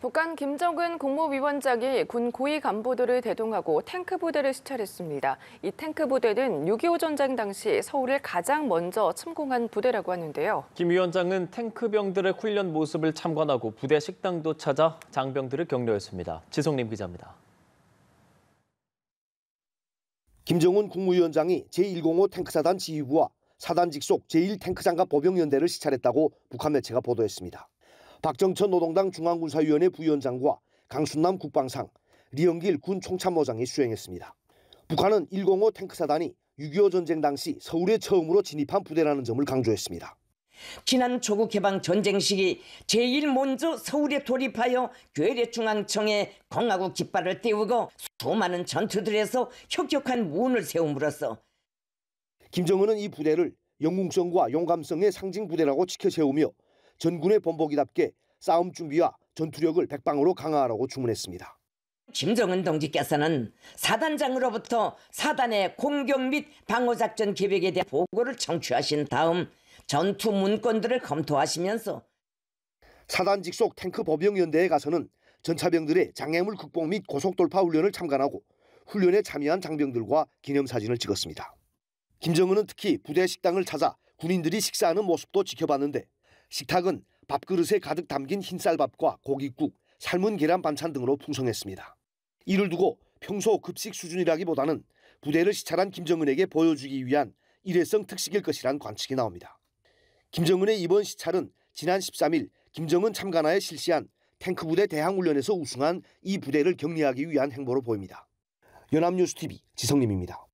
북한 김정은 국무위원장이 군 고위 간부들을 대동하고 탱크 부대를 수찰했습니다. 이 탱크 부대는 6.25 전쟁 당시 서울을 가장 먼저 침공한 부대라고 하는데요. 김 위원장은 탱크병들의 훈련 모습을 참관하고 부대 식당도 찾아 장병들을 격려했습니다. 지성림 기자입니다. 김정은 국무위원장이 제105 탱크사단 지휘부와 사단직 속제1탱크장과 보병연대를 시찰했다고 북한 매체가 보도했습니다. 박정천 노동당 중앙군사위원회 부위원장과 강순남 국방상, 리영길 군 총참모장이 수행했습니다. 북한은 105 탱크사단이 6.25 전쟁 당시 서울에 처음으로 진입한 부대라는 점을 강조했습니다. 지난 조국 개방 전쟁 시기 제일 먼저 서울에 돌입하여 괴뢰중앙청에 공화국 깃발을 띄우고 수많은 전투들에서 혁혁한 문을 세움으로써 김정은은 이 부대를 영웅성과 용감성의 상징 부대라고 지켜 세우며 전군의 본보기답게 싸움 준비와 전투력을 백방으로 강화하라고 주문했습니다. 김정은 동지께서는 사단장으로부터 사단의 공격 및 방어작전 계획에 대한 보고를 청취하신 다음 전투 문건들을 검토하시면서 사단직 속 탱크 법령연대에 가서는 전차병들의 장애물 극복 및 고속돌파 훈련을 참관하고 훈련에 참여한 장병들과 기념사진을 찍었습니다. 김정은은 특히 부대 식당을 찾아 군인들이 식사하는 모습도 지켜봤는데 식탁은 밥그릇에 가득 담긴 흰쌀밥과 고깃국, 삶은 계란 반찬 등으로 풍성했습니다. 이를 두고 평소 급식 수준이라기보다는 부대를 시찰한 김정은에게 보여주기 위한 일회성 특식일 것이란 관측이 나옵니다. 김정은의 이번 시찰은 지난 13일 김정은 참관하에 실시한 탱크 부대 대항훈련에서 우승한 이 부대를 격리하기 위한 행보로 보입니다. 연합뉴스TV 지성님입니다